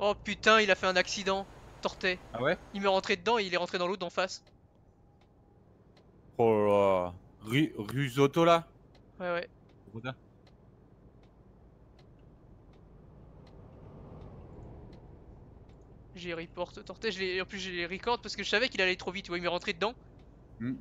Oh putain, il a fait un accident. Torté. Ah ouais Il m'est rentré dedans et il est rentré dans l'autre d'en face. Oh la rue là Ouais, ouais. J'ai report Torté. en plus j'ai les record parce que je savais qu'il allait trop vite, tu il m'est rentré dedans. Hmm.